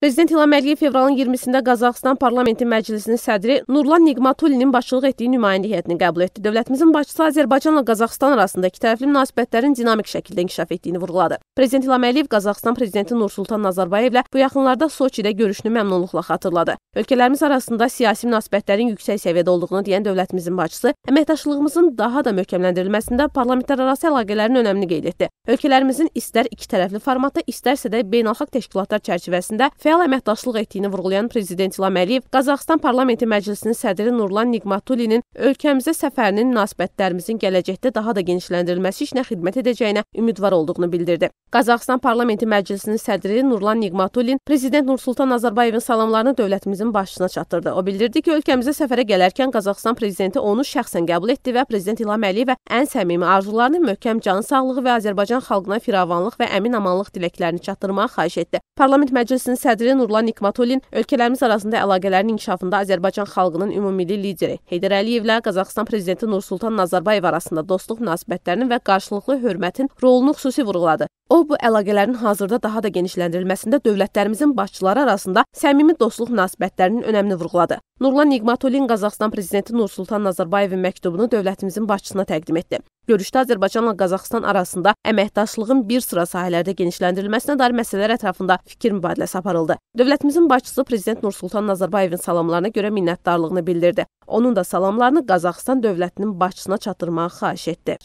Prezident İlham Əliyev fevralın 20-də Qazaxıstan Parlamenti Məclisinin sədri Nurlan Niqmatulinin başçılıq etdiyi nümayəndə heyətini qəbul etdi. Dövlətimizin başçısı Azərbaycanla Qazaxıstan arasında ikitərəfli münasibətlərin dinamik şəkildə inkişaf etdiyini vurğuladı. Prezident İlham Əliyev Qazaxıstan prezidenti Nursultan Nazarbayevlə bu yaxınlarda Soçidə görüşünü məmnunluqla xatırladı. Ölkələrimiz arasında siyasi münasibətlərin yüksək səviyyədə olduğunu deyən dövlətimizin başçısı əməkdaşlığımızın daha da möhkəmləndirilməsində parlamentlərarası əlaqələrin önəmini qeyd etdi. Ölkələrimizin istər ikitərəfli formatda, istərsə də beynəlxalq təşkilatlar çərçivəsində fəal əməkdaşlıq etdiyini vurğulayan prezident İlham Əliyev Qazaxıstan Parlamenti Məclisinin sədri Nurlan Niqmatulinin ölkəmizə səfərinin münasibətlərimizin gələcəkdə daha da genişləndirilməsi işinə xidmət edəcəyinə ümidvar olduğunu bildirdi. Qazaxıstan Parlamenti Məclisinin sədri Nurlan Niqmatulin prezident Nursultan Nazarbayevin salamlarını dövlətimizin başçısına çatdırdı. O bildirdi ki, ölkəmizə səfərə gələrkən Qazaxıstan prezidenti onu şəxsən qəbul etdi və prezident İlham Əliyevə ən səmimi arzularını, möhkəm can sağlığı və Azərbaycan xalqına firavanlıq və əmin amanlıq diləklərini çatdırmağı xahiş etdi. Parlament Məclisinin sədri Nurlan Niqmatulin ölkələrimiz arasında əlaqələrin inkişafında Azərbaycan xalqının ümumili lideri Heydər Əliyevlə Qazaxıstan prezidenti Nursultan Nazarbayev arasında dostluq münasibətlərinin və qarşılıqlı hörmətin rolunu xüsusi vurğuladı. O O bu əlaqələrin hazırda daha da genişləndirilməsində dövlətlərimizin başçıları arasında səmimi dostluq münasibətlərinin önəmini vurğuladı. Nurlan Niqmatulin Qazaxıstan prezidenti Nursultan Nazarbayevin məktubunu dövlətimizin başçısına təqdim etdi. Görüşdə Azərbaycanla Qazaxıstan arasında əməkdaşlığın bir sıra sahələrdə genişləndirilməsinə dair məsələlər ətrafında fikir mübadiləsi aparıldı. Dövlətimizin başçısı prezident Nursultan Nazarbayevin salamlarına görə minnətdarlığını bildirdi. Onun da salamlarını Qazaxıstan dövlətinin başçısına çatdırmağı xahiş etdi.